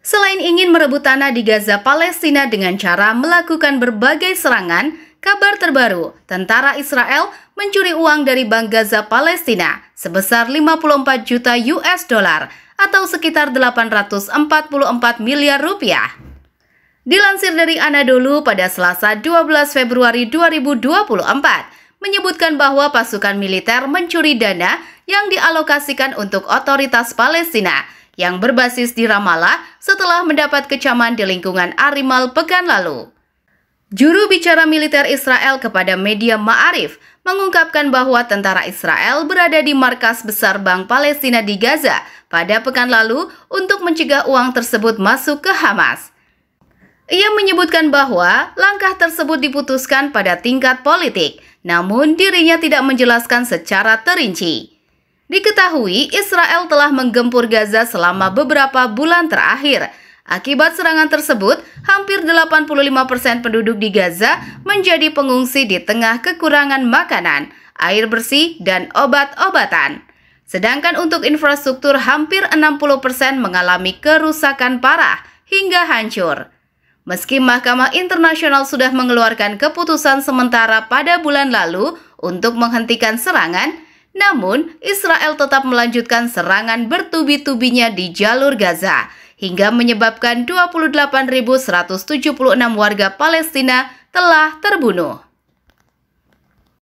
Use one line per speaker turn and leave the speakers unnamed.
Selain ingin merebut tanah di Gaza Palestina dengan cara melakukan berbagai serangan, kabar terbaru, tentara Israel mencuri uang dari Bank Gaza Palestina sebesar 54 juta US dollar atau sekitar 844 miliar rupiah. Dilansir dari Anadolu pada Selasa 12 Februari 2024, menyebutkan bahwa pasukan militer mencuri dana yang dialokasikan untuk otoritas Palestina yang berbasis di Ramallah setelah mendapat kecaman di lingkungan Arimal pekan lalu. Juru bicara militer Israel kepada media Ma'arif mengungkapkan bahwa tentara Israel berada di markas besar Bank Palestina di Gaza pada pekan lalu untuk mencegah uang tersebut masuk ke Hamas. Ia menyebutkan bahwa langkah tersebut diputuskan pada tingkat politik, namun dirinya tidak menjelaskan secara terinci. Diketahui Israel telah menggempur Gaza selama beberapa bulan terakhir. Akibat serangan tersebut, hampir 85% penduduk di Gaza menjadi pengungsi di tengah kekurangan makanan, air bersih, dan obat-obatan. Sedangkan untuk infrastruktur hampir 60% mengalami kerusakan parah hingga hancur. Meski Mahkamah Internasional sudah mengeluarkan keputusan sementara pada bulan lalu untuk menghentikan serangan, namun, Israel tetap melanjutkan serangan bertubi-tubinya di jalur Gaza hingga menyebabkan 28.176 warga Palestina telah terbunuh.